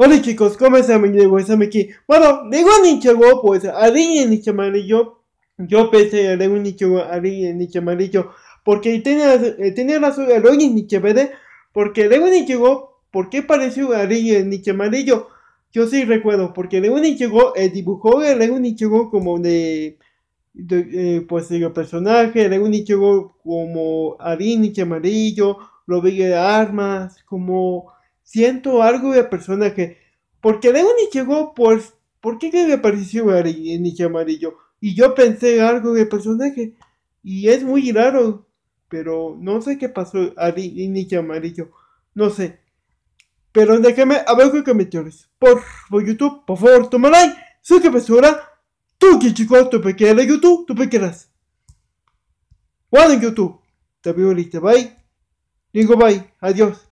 Hola chicos, ¿cómo están? Bienvenidos aquí. Bueno, digo llegó pues Ari el Nicho Amarillo. Yo pensé en un Nichigo, Ari el Nicho Amarillo. Porque tenía, razón, eh, tenía razón el ni Nicho Verde. Porque luego llegó, ¿por qué pareció y el Nicho Amarillo? Yo sí recuerdo, porque Lego Nichigo llegó, eh, dibujó el Lego llegó como de. de eh, pues el personaje, luego llegó como Ari Nicho Amarillo, lo vi de armas, como siento algo de personaje. Porque luego ni llegó pues, ¿Por qué que me pareció Nietzsche amarillo? Y yo pensé algo de personaje. Y es muy raro. Pero no sé qué pasó a Nietzsche amarillo. No sé. Pero déjame a ver qué comentarios. Por, por YouTube, por favor, toma like. Soy que Tú que chico, tú pequeñas YouTube, tú pequeñas. Bueno, en YouTube. Te veo ahorita. Bye. Digo bye. Adiós.